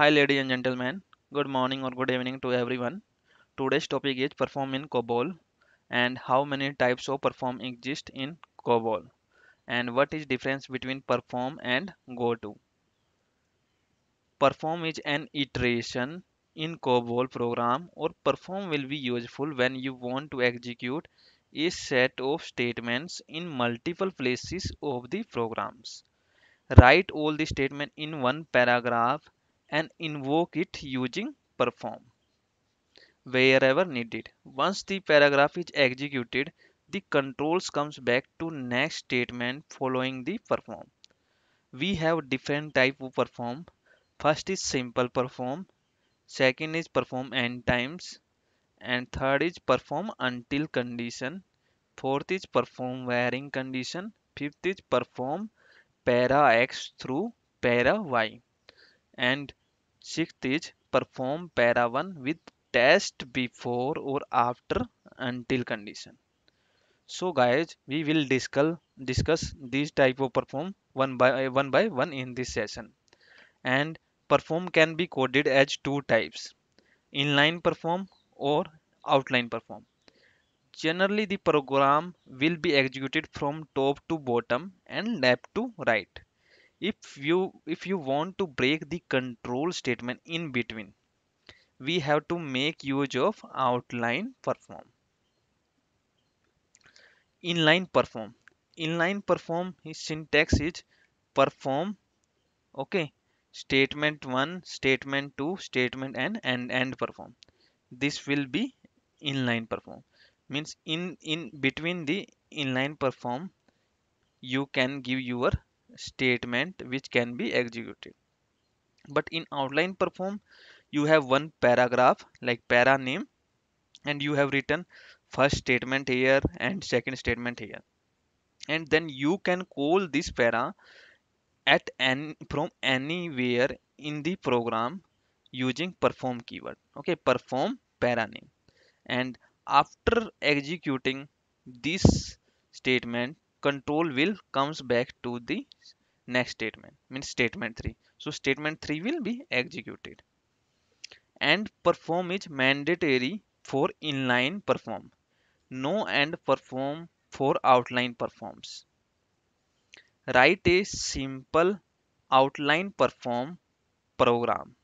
Hi ladies and gentlemen, good morning or good evening to everyone. Today's topic is perform in COBOL and how many types of perform exist in COBOL and what is difference between perform and go to. Perform is an iteration in COBOL program or perform will be useful when you want to execute a set of statements in multiple places of the programs. Write all the statement in one paragraph and invoke it using perform wherever needed. Once the paragraph is executed, the controls comes back to next statement following the perform. We have different type of perform. First is simple perform, second is perform n times, and third is perform until condition, fourth is perform varying condition, fifth is perform para x through para y and Shikhtiz perform para 1 with test before or after until condition. So guys, we will discuss discuss these type of perform one by one by one in this session. And perform can be coded as two types inline perform or outline perform generally the program will be executed from top to bottom and left to right if you if you want to break the control statement in between we have to make use of outline perform inline perform inline perform his syntax is perform okay statement 1 statement 2 statement n and end perform this will be inline perform means in in between the inline perform you can give your statement which can be executed but in outline perform you have one paragraph like para name and you have written first statement here and second statement here and then you can call this para at any from anywhere in the program using perform keyword okay perform para name and after executing this statement control will comes back to the next statement means statement 3 so statement 3 will be executed and perform is mandatory for inline perform no and perform for outline performs write a simple outline perform program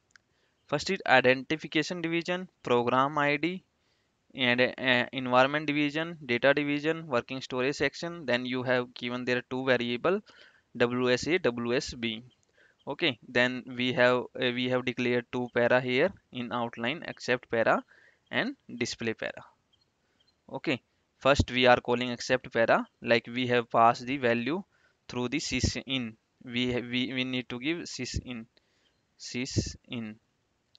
first is identification division program id and uh, environment division data division working storage section then you have given there two variable wsa wsb okay then we have uh, we have declared two para here in outline accept para and display para okay first we are calling accept para like we have passed the value through the in we have, we, we need to give sysin in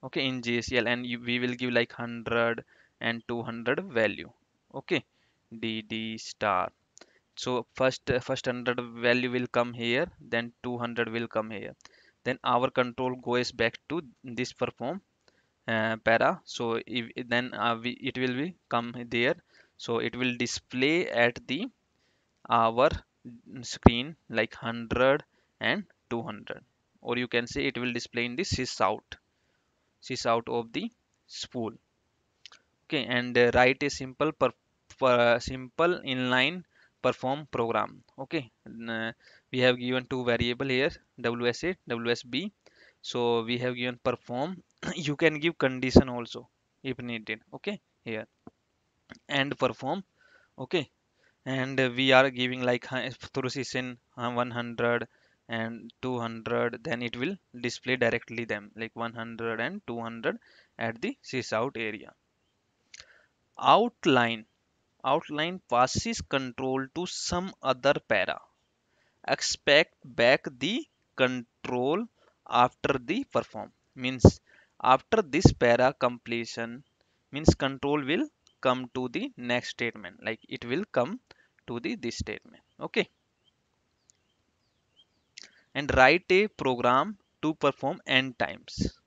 okay in JSL and you, we will give like 100 and 200 value okay dd star so first first 100 value will come here then 200 will come here then our control goes back to this perform uh, para so if, then uh, we, it will be come there so it will display at the our screen like 100 and 200 or you can say it will display in the out, sis out of the spool okay and uh, write a simple per, per simple inline perform program okay and, uh, we have given two variable here wsa wsb so we have given perform you can give condition also if needed okay here and perform okay and we are giving like through precision uh, 100 and 200 then it will display directly them like 100 and 200 at the sysout area outline outline passes control to some other para expect back the control after the perform means after this para completion means control will come to the next statement like it will come to the this statement okay and write a program to perform n times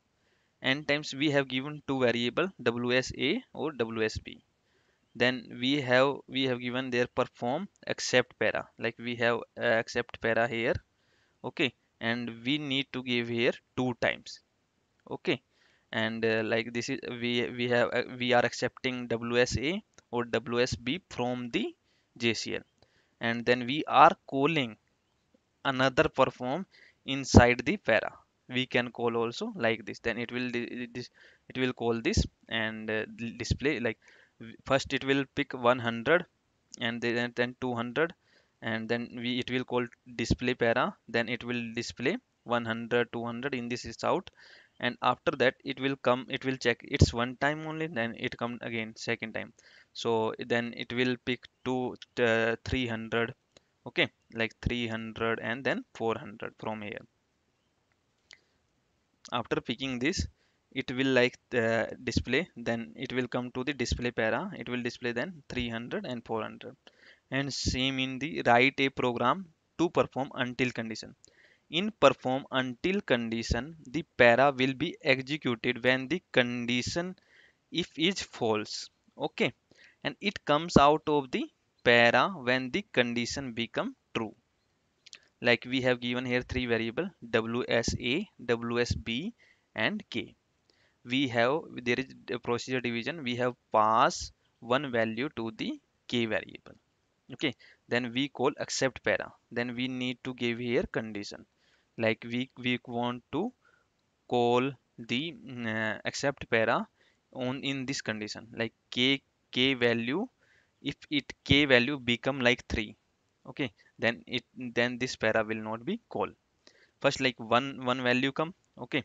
N times we have given two variable wsa or wsb then we have we have given their perform accept para like we have uh, accept para here okay and we need to give here two times okay and uh, like this is we we have uh, we are accepting wsa or wsb from the jcl and then we are calling another perform inside the para we can call also like this then it will this it will call this and uh, display like first it will pick 100 and then, then 200 and then we it will call display para then it will display 100 200 in this is out and after that it will come it will check it's one time only then it come again second time so then it will pick two uh, 300 okay like 300 and then 400 from here after picking this it will like the display then it will come to the display para it will display then 300 and 400 and same in the write a program to perform until condition in perform until condition the para will be executed when the condition if is false okay and it comes out of the para when the condition become true like we have given here three variable wsa wsb and k we have there is a procedure division we have pass one value to the k variable okay then we call accept para then we need to give here condition like we we want to call the mm, uh, accept para on in this condition like k k value if it k value become like 3 okay then it then this para will not be called first like one one value come okay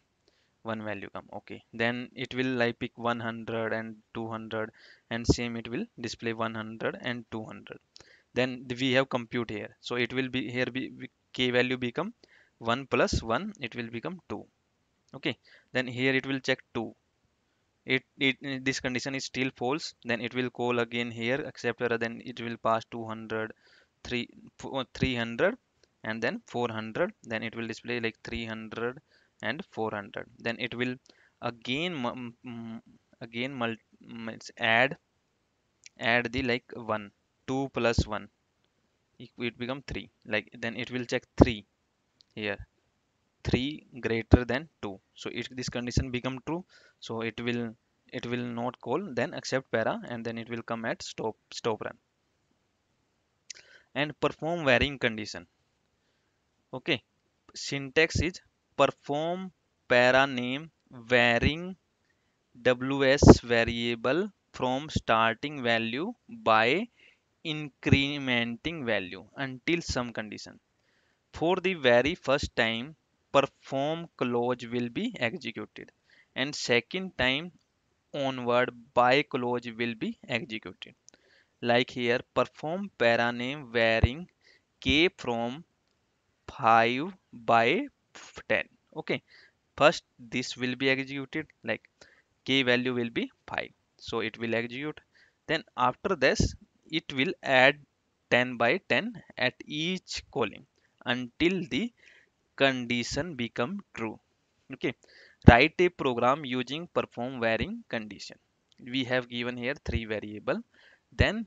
one value come okay then it will like pick 100 and 200 and same it will display 100 and 200 then we have compute here so it will be here be k value become 1 plus 1 it will become 2 okay then here it will check 2 it, it uh, this condition is still false then it will call again here except rather than it will pass 200 three, 300 and then 400 then it will display like 300 and 400 then it will again again add add the like 1 2 plus 1 it become 3 like then it will check 3 here 3 greater than 2 so if this condition become true so it will it will not call then accept para and then it will come at stop stop run and perform varying condition okay syntax is perform para name varying ws variable from starting value by incrementing value until some condition for the very first time perform clause will be executed and second time onward by clause will be executed like here perform para varying k from 5 by 10 okay first this will be executed like k value will be 5 so it will execute then after this it will add 10 by 10 at each calling until the condition become true okay write a program using perform varying condition we have given here three variable then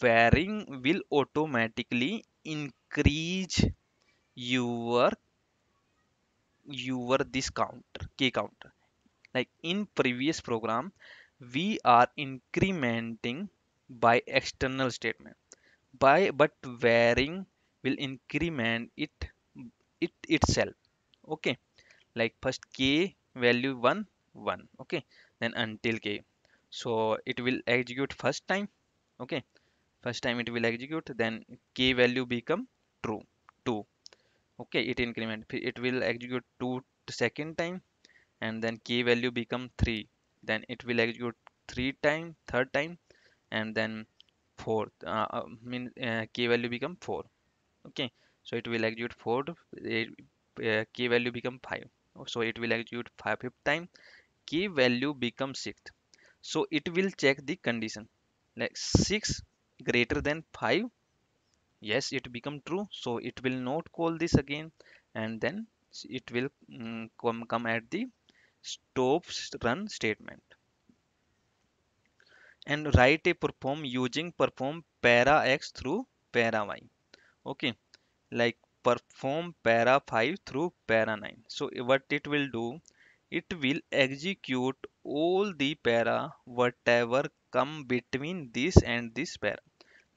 varying will automatically increase your your this counter k counter like in previous program we are incrementing by external statement by but varying will increment it it itself okay like first k value 1 1 okay then until k so it will execute first time okay first time it will execute then k value become true 2 okay it increment it will execute 2 second time and then k value become 3 then it will execute 3 time third time and then fourth. uh, I uh, mean uh, k value become 4 okay so it will execute 4 uh, eh, eh, k value become 5 so it will execute 5 fifth time k value become 6 so it will check the condition like 6 greater than 5 yes it become true so it will not call this again and then it will um, come come at the stop run statement and write a perform using perform para x through para y okay like perform para 5 through para 9 so what it will do it will execute all the para whatever come between this and this para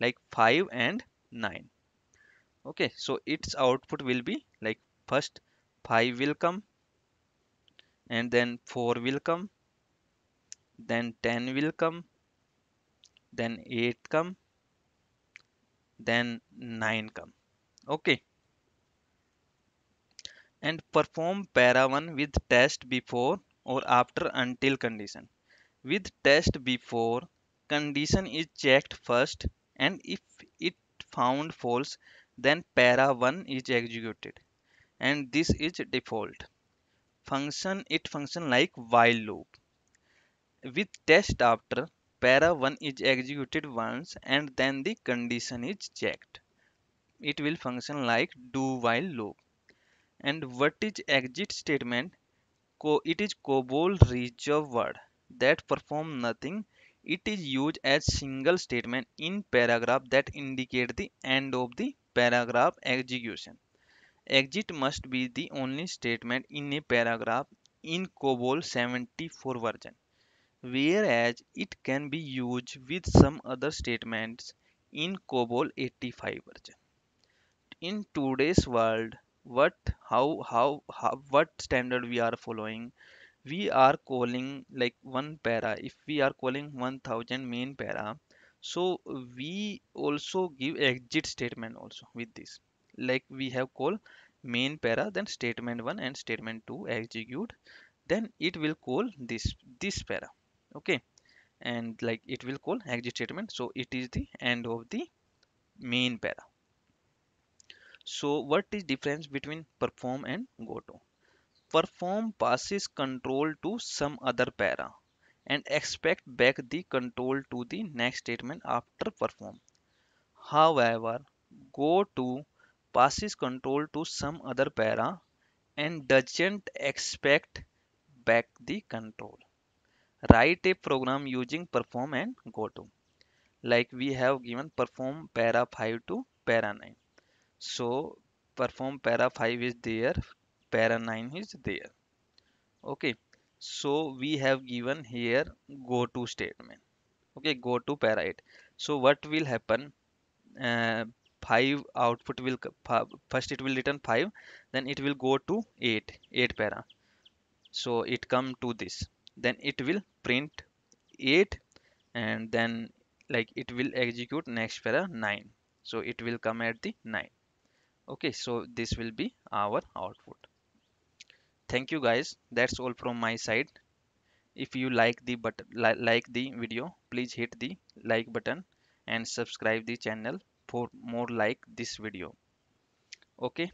like 5 and 9 okay so its output will be like first 5 will come and then 4 will come then 10 will come then 8 come then 9 come okay and perform para 1 with test before or after until condition. With test before, condition is checked first and if it found false, then para 1 is executed and this is default. Function it function like while loop. With test after, para 1 is executed once and then the condition is checked. It will function like do while loop and what is exit statement Co it is COBOL reserved that perform nothing. It is used as single statement in paragraph that indicate the end of the paragraph execution. Exit must be the only statement in a paragraph in COBOL 74 version. Whereas it can be used with some other statements in COBOL 85 version. In today's world, what how how, how what standard we are following we are calling like one para if we are calling 1000 main para so we also give exit statement also with this like we have called main para then statement 1 and statement 2 execute then it will call this this para okay and like it will call exit statement so it is the end of the main para so what is difference between perform and go to? Perform passes control to some other para and expect back the control to the next statement after perform. However, go to passes control to some other para and doesn't expect back the control. Write a program using perform and go to. Like we have given perform para 5 to para 9 so perform para 5 is there para 9 is there okay so we have given here go to statement okay go to para 8 so what will happen uh, 5 output will first it will return 5 then it will go to 8 8 para so it come to this then it will print 8 and then like it will execute next para 9 so it will come at the 9 okay so this will be our output thank you guys that's all from my side if you like the but li like the video please hit the like button and subscribe the channel for more like this video okay